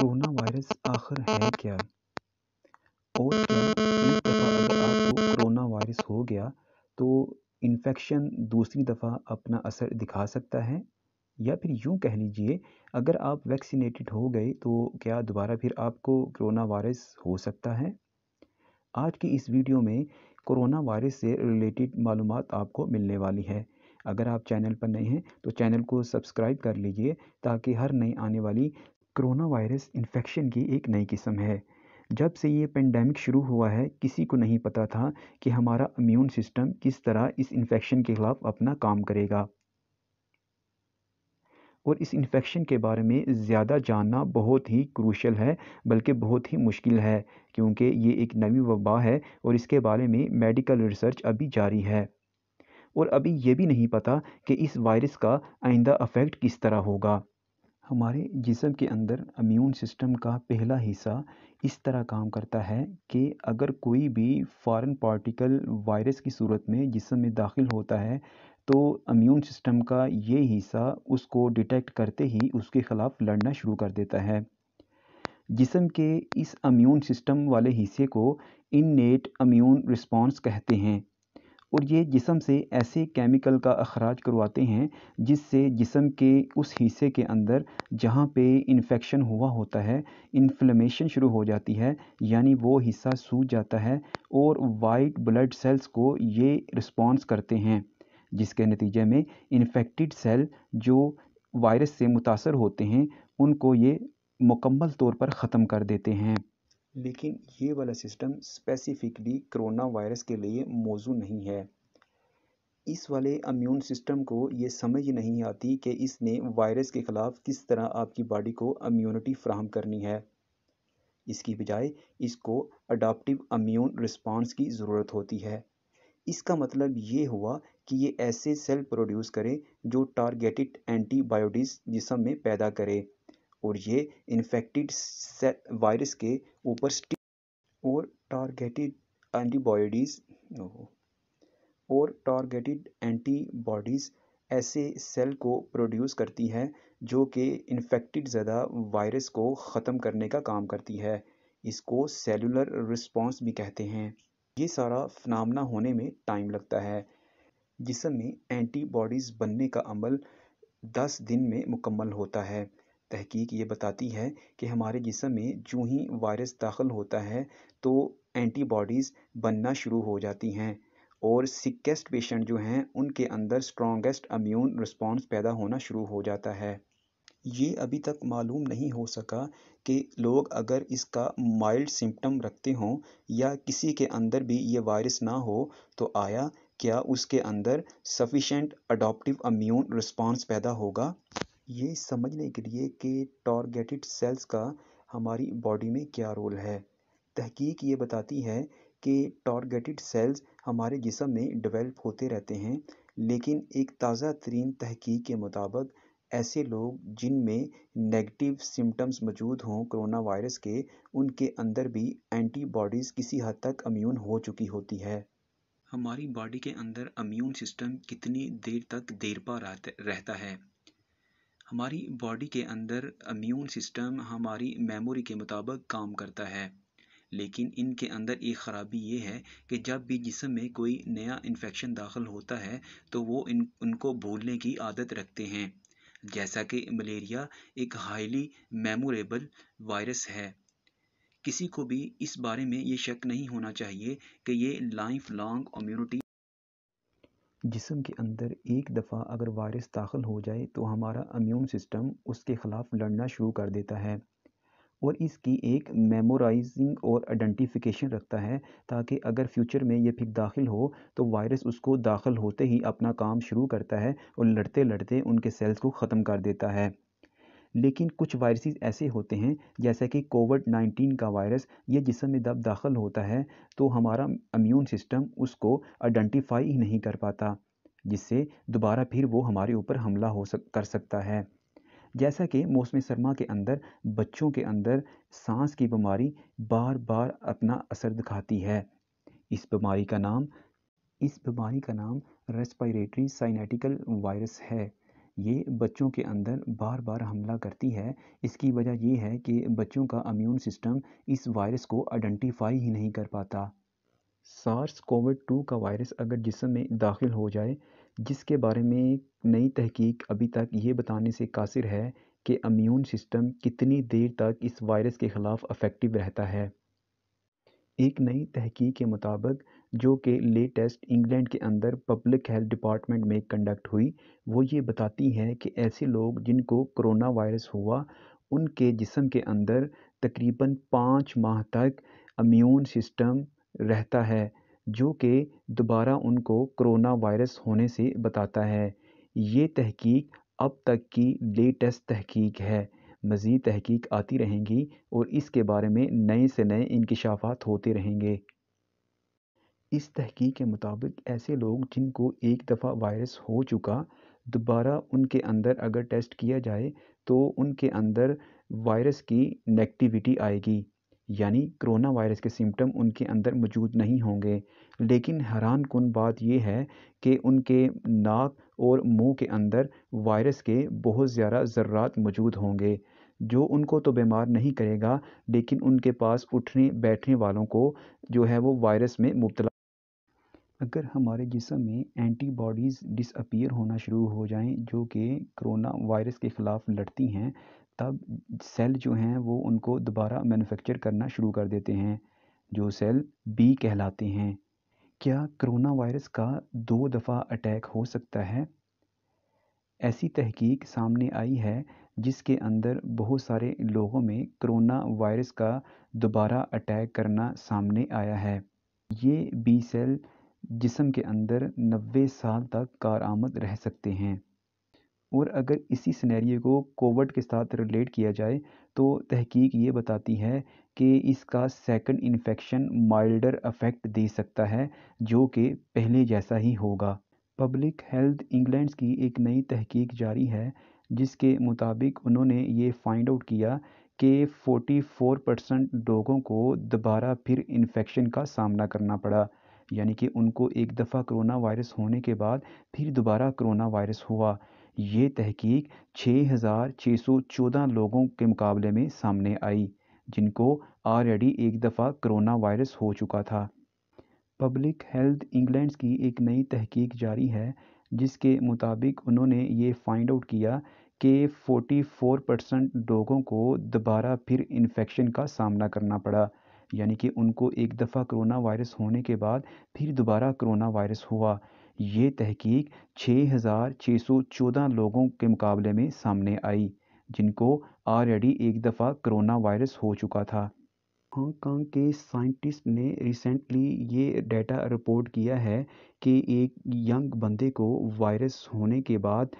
corona virus आखिर है क्या और क्या एक दफ़ा अगर आपको कोरोना वायरस हो गया तो इन्फेक्शन दूसरी दफ़ा अपना असर दिखा सकता है या फिर यूं कह लीजिए अगर आप वैक्सीनेटेड हो गए तो क्या दोबारा फिर आपको कोरोना वायरस हो सकता है आज की इस वीडियो में कोरोना वायरस से रिलेटेड मालूम आपको मिलने वाली है अगर आप चैनल पर नए हैं तो चैनल को सब्सक्राइब कर लीजिए ताकि हर नई आने वाली कोरोना वायरस इन्फेक्शन की एक नई किस्म है जब से ये पेंडेमिक शुरू हुआ है किसी को नहीं पता था कि हमारा इम्यून सिस्टम किस तरह इस इन्फेक्शन के ख़िलाफ़ अपना काम करेगा और इस इन्फेक्शन के बारे में ज़्यादा जानना बहुत ही क्रूशल है बल्कि बहुत ही मुश्किल है क्योंकि ये एक नवी वबा है और इसके बारे में मेडिकल रिसर्च अभी जारी है और अभी ये भी नहीं पता कि इस वायरस का आइंदा अफेक्ट किस तरह होगा हमारे जिसम के अंदर अम्यून सिस्टम का पहला हिस्सा इस तरह काम करता है कि अगर कोई भी फॉरेन पार्टिकल वायरस की सूरत में जिसम में दाखिल होता है तो अम्यून सिस्टम का ये हिस्सा उसको डिटेक्ट करते ही उसके ख़िलाफ़ लड़ना शुरू कर देता है जिसम के इस अम्यून सिस्टम वाले हिस्से को इन नेट अम्यून रिस्पॉन्स कहते हैं और ये जिसम से ऐसे केमिकल का अखराज करवाते हैं जिससे जिसम के उस हिस्से के अंदर जहाँ पे इन्फेक्शन हुआ होता है इन्फ्लेमेशन शुरू हो जाती है यानी वो हिस्सा सूज जाता है और वाइट ब्लड सेल्स को ये रिस्पॉन्स करते हैं जिसके नतीजे में इन्फेक्टेड सेल जो वायरस से मुतासर होते हैं उनको ये मुकम्मल तौर पर ख़त्म कर देते हैं लेकिन ये वाला सिस्टम स्पेसिफिकली कोरोना वायरस के लिए मौजू नहीं है इस वाले अम्यून सिस्टम को ये समझ नहीं आती कि इसने वायरस के ख़िलाफ़ किस तरह आपकी बॉडी को अम्यूनिटी फ्राहम करनी है इसकी बजाय इसको अडाप्टिव अम्यून रिस्पांस की ज़रूरत होती है इसका मतलब ये हुआ कि ये ऐसे सेल प्रोड्यूस करें जो टारगेटेड एंटीबायोटिक्स जिसम में पैदा करे और ये इन्फेक्टेड वायरस के ऊपर और टारगेटेड एंटीबॉडीज़ और टारगेटेड एंटीबॉडीज़ ऐसे सेल को प्रोड्यूस करती है जो कि इन्फेक्टेड ज्यादा वायरस को ख़त्म करने का काम करती है इसको सेलुलर रिस्पॉन्स भी कहते हैं ये सारा फनामना होने में टाइम लगता है जिसम में एंटीबॉडीज़ बनने का अमल दस दिन में मुकम्मल होता है तहक़ीक़ ये बताती है कि हमारे जिसम में जूँ ही वायरस दाख़िल होता है तो एंटीबॉडीज़ बनना शुरू हो जाती हैं और सिकेस्ट पेशेंट जो हैं उनके अंदर स्ट्रॉन्गेस्ट अम्यून रिस्पॉन्स पैदा होना शुरू हो जाता है ये अभी तक मालूम नहीं हो सका कि लोग अगर इसका माइल्ड सिम्टम रखते हों या किसी के अंदर भी ये वायरस ना हो तो आया क्या उसके अंदर सफिशेंट अडोप्टिव अम्यून रिस्पॉन्स पैदा होगा ये समझने के लिए कि टारगेटेड सेल्स का हमारी बॉडी में क्या रोल है तहकीक ये बताती है कि टारगेटेड सेल्स हमारे जिसम में डेवलप होते रहते हैं लेकिन एक ताज़ा तरीन तहकीक के मुताबिक ऐसे लोग जिनमें नेगेटिव सिम्टम्स मौजूद हों कोरोना वायरस के उनके अंदर भी एंटीबॉडीज़ किसी हद तक अम्यून हो चुकी होती है हमारी बॉडी के अंदर अम्यून सिस्टम कितनी देर तक देर पा रहता है हमारी बॉडी के अंदर अम्यून सिस्टम हमारी मेमोरी के मुताबिक काम करता है लेकिन इनके अंदर एक ख़राबी ये है कि जब भी जिसम में कोई नया इन्फेक्शन दाखिल होता है तो वो इन उनको भूलने की आदत रखते हैं जैसा कि मलेरिया एक हाईली मेमोरेबल वायरस है किसी को भी इस बारे में ये शक नहीं होना चाहिए कि ये लाइफ लॉन्ग अम्यूनिटी जिसम के अंदर एक दफ़ा अगर वायरस दाखिल हो जाए तो हमारा इम्यून सिस्टम उसके ख़िलाफ़ लड़ना शुरू कर देता है और इसकी एक मेमोराइजिंग और आइडेंटिफिकेशन रखता है ताकि अगर फ्यूचर में ये फिर दाखिल हो तो वायरस उसको दाखिल होते ही अपना काम शुरू करता है और लड़ते लड़ते उनके सेल्स को ख़त्म कर देता है लेकिन कुछ वायरसेस ऐसे होते हैं जैसे कि कोविड नाइन्टीन का वायरस ये जिसम में दब दाखिल होता है तो हमारा इम्यून सिस्टम उसको आइडेंटिफाई ही नहीं कर पाता जिससे दोबारा फिर वो हमारे ऊपर हमला हो सक कर सकता है जैसा कि मौसम सरमा के अंदर बच्चों के अंदर सांस की बीमारी बार बार अपना असर दिखाती है इस बीमारी का नाम इस बीमारी का नाम रेस्पिरेटरी साइनेटिकल वायरस है ये बच्चों के अंदर बार बार हमला करती है इसकी वजह यह है कि बच्चों का अम्यून सिस्टम इस वायरस को आइडेंटिफाई ही नहीं कर पाता सार्स कोविड टू का वायरस अगर जिसम में दाखिल हो जाए जिसके बारे में नई तहकीक अभी तक ये बताने से कासिर है कि अम्यून सिस्टम कितनी देर तक इस वायरस के ख़िलाफ़ अफेक्टिव रहता है एक नई तहकीक के मुताबिक जो कि लेटेस्ट इंग्लैंड के अंदर पब्लिक हेल्थ डिपार्टमेंट में कंडक्ट हुई वो ये बताती हैं कि ऐसे लोग जिनको कोरोना वायरस हुआ उनके जिसम के अंदर तकरीबन पाँच माह तक अम्यून सिस्टम रहता है जो कि दोबारा उनको कोरोना वायरस होने से बताता है ये तहकीक अब तक की लेटेस्ट तहकीक है मज़ीद तहकीक आती रहेंगी और इसके बारे में नए से नए इनकशाफात होते रहेंगे इस तहक़ीक़ के मुताबिक ऐसे लोग जिनको एक दफ़ा वायरस हो चुका दोबारा उनके अंदर अगर टेस्ट किया जाए तो उनके अंदर वायरस की नेगेटिविटी आएगी यानी कोरोना वायरस के सिम्टम उनके अंदर मौजूद नहीं होंगे लेकिन हैरान कन बात यह है कि उनके नाक और मुंह के अंदर वायरस के बहुत ज़्यादा ज़र्रात मौजूद होंगे जो उनको तो बीमार नहीं करेगा लेकिन उनके पास उठने बैठने वालों को जो है वो वायरस में मुबतला अगर हमारे जिसम में एंटीबॉडीज़ डिसअपियर होना शुरू हो जाएं जो कि कोरोना वायरस के ख़िलाफ़ लड़ती हैं तब सेल जो हैं वो उनको दोबारा मैन्युफैक्चर करना शुरू कर देते हैं जो सेल बी कहलाते हैं क्या कोरोना वायरस का दो दफ़ा अटैक हो सकता है ऐसी तहकीक सामने आई है जिसके अंदर बहुत सारे लोगों में कोरोना वायरस का दोबारा अटैक करना सामने आया है ये बी सेल जिसम के अंदर नब्बे साल तक कारआमद रह सकते हैं और अगर इसी सिनेरियो को कोविड के साथ रिलेट किया जाए तो तहकीक ये बताती है कि इसका सेकंड इन्फेक्शन माइल्डर अफेक्ट दे सकता है जो कि पहले जैसा ही होगा पब्लिक हेल्थ इंग्लैंड की एक नई तहकीक जारी है जिसके मुताबिक उन्होंने ये फाइंड आउट किया कि 44 परसेंट लोगों को दोबारा फिर इन्फेक्शन का सामना करना पड़ा यानी कि उनको एक दफ़ा करोना वायरस होने के बाद फिर दोबारा करोना वायरस हुआ ये तहकीक 6,614 लोगों के मुकाबले में सामने आई जिनको ऑलरेडी एक दफ़ा करोना वायरस हो चुका था पब्लिक हेल्थ इंग्लैंड की एक नई तहकीक जारी है जिसके मुताबिक उन्होंने ये फाइंड आउट किया कि 44 परसेंट लोगों को दोबारा फिर इन्फेक्शन का सामना करना पड़ा यानी कि उनको एक दफ़ा करोना वायरस होने के बाद फिर दोबारा करोना वायरस हुआ ये तहकीक 6,614 लोगों के मुकाबले में सामने आई जिनको ऑलरेडी एक दफ़ा करोना वायरस हो चुका था हांगकांग के साइंटिस्ट ने रिसेंटली ये डेटा रिपोर्ट किया है कि एक यंग बंदे को वायरस होने के बाद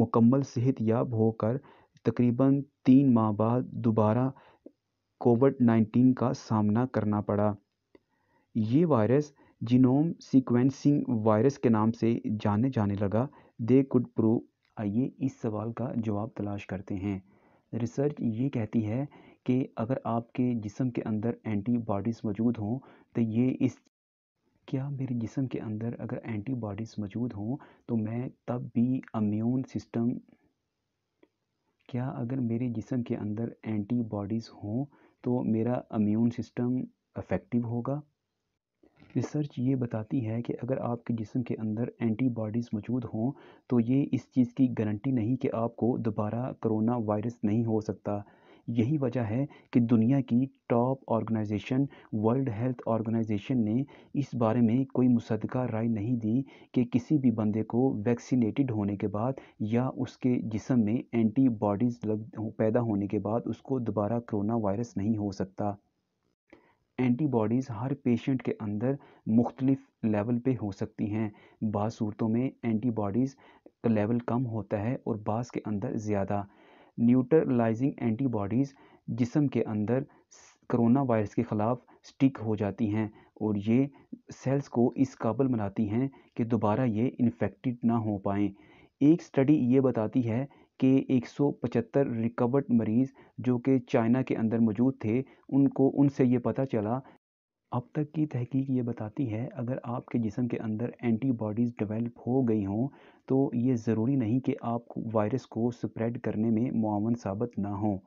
मुकम्मल सेहत याब होकर तकरीबन तीन माह बाद दोबारा कोविड नाइन्टीन का सामना करना पड़ा ये वायरस जीनोम सीक्वेंसिंग वायरस के नाम से जाने जाने लगा दे कुड प्रो आइए इस सवाल का जवाब तलाश करते हैं रिसर्च ये कहती है कि अगर आपके जिसम के अंदर एंटीबॉडीज़ मौजूद हों तो ये इस क्या मेरे जिसम के अंदर अगर एंटीबॉडीज़ मौजूद हों तो मैं तब भी अम्यून सिस्टम क्या अगर मेरे जिसम के अंदर एंटीबॉडीज़ हों तो मेरा इम्यून सिस्टम अफेक्टिव होगा रिसर्च ये बताती है कि अगर आपके जिसम के अंदर एंटीबॉडीज़ मौजूद हों तो ये इस चीज़ की गारंटी नहीं कि आपको दोबारा करोना वायरस नहीं हो सकता यही वजह है कि दुनिया की top organisation world health organisation ने इस बारे में कोई मुसदका राय नहीं दी कि किसी भी बंदे को वैक्सीनेटेड होने के बाद या उसके जिसम में एंटीबॉडीज़ लग पैदा होने के बाद उसको दोबारा कोरोना वायरस नहीं हो सकता एंटीबॉडीज़ हर पेशेंट के अंदर मुख्तलिफ लेवल पे हो सकती हैं बाज़ सूरतों में एंटीबॉडीज़ लेवल कम होता है और बास के अंदर ज़्यादा न्यूट्रलाइजिंग एंटीबॉडीज़ जिसम के अंदर कोरोना वायरस के ख़िलाफ़ स्टिक हो जाती हैं और ये सेल्स को इस काबिल बनाती हैं कि दोबारा ये इन्फेक्टेड ना हो पाएँ एक स्टडी ये बताती है कि 175 रिकवर्ड मरीज़ जो कि चाइना के अंदर मौजूद थे उनको उनसे ये पता चला अब तक की तहकीक ये बताती है अगर आपके जिसम के अंदर एंटीबॉडीज़ डेवलप हो गई हों तो ये ज़रूरी नहीं कि आप वायरस को स्प्रेड करने में मुआवन साबित ना हो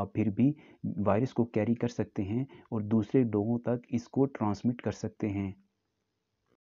आप फिर भी वायरस को कैरी कर सकते हैं और दूसरे लोगों तक इसको ट्रांसमिट कर सकते हैं